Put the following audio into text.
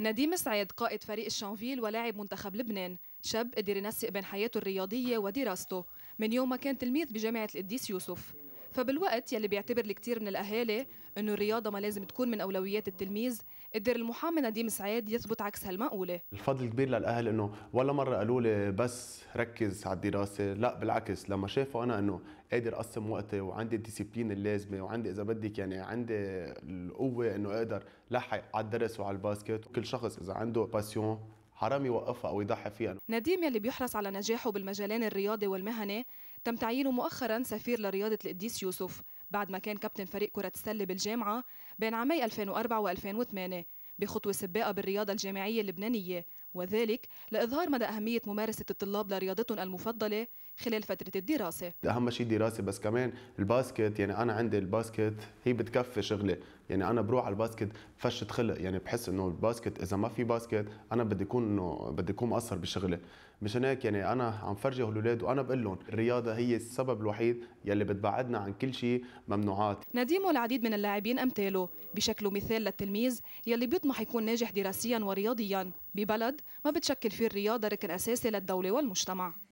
نديم سعيد قائد فريق الشانفيل ولاعب منتخب لبنان شاب قدر ينسق بين حياته الرياضية ودراسته من يوم ما كان تلميذ بجامعة القديس يوسف فبالوقت يلي بيعتبر الكثير من الاهالي انه الرياضه ما لازم تكون من اولويات التلميذ قدر المحامي نديم سعيد يثبت عكس هالمقوله الفضل كبير للاهل انه ولا مره قالوا لي بس ركز على الدراسه لا بالعكس لما شافوا انا انه قادر اقسم وقتي وعندي الديسيبلين اللازمه وعندي اذا بدك يعني عندي القوه انه اقدر لحق على الدرس وعلى الباسكت كل شخص اذا عنده باسيون حرام يوقفها او يضحي فيها نديم يلي بيحرص على نجاحه بالمجالين الرياضي والمهني تم تعيينه مؤخرا سفير لرياضه القديس يوسف بعد ما كان كابتن فريق كره السله بالجامعه بين عامي 2004 و2008 بخطوه سباقه بالرياضه الجامعيه اللبنانيه وذلك لإظهار مدى أهمية ممارسة الطلاب لرياضتهم المفضلة خلال فترة الدراسة أهم شيء دراسة بس كمان الباسكت يعني أنا عندي الباسكت هي بتكفي شغلي يعني أنا بروح على الباسكت فشة خلق يعني بحس إنه الباسكت إذا ما في باسكت أنا بدي أكون إنه بدي أكون مقصر بشغلي مشان هيك يعني أنا عم فرجي الاولاد وأنا بقول لهم الرياضة هي السبب الوحيد يلي بتبعدنا عن كل شيء ممنوعات نديم العديد من اللاعبين أمثاله بشكله مثال للتلميذ يلي بيطمح يكون ناجح دراسيا ورياضيا ببلد ما بتشكل فيه الرياضة ركن أساسي للدولة والمجتمع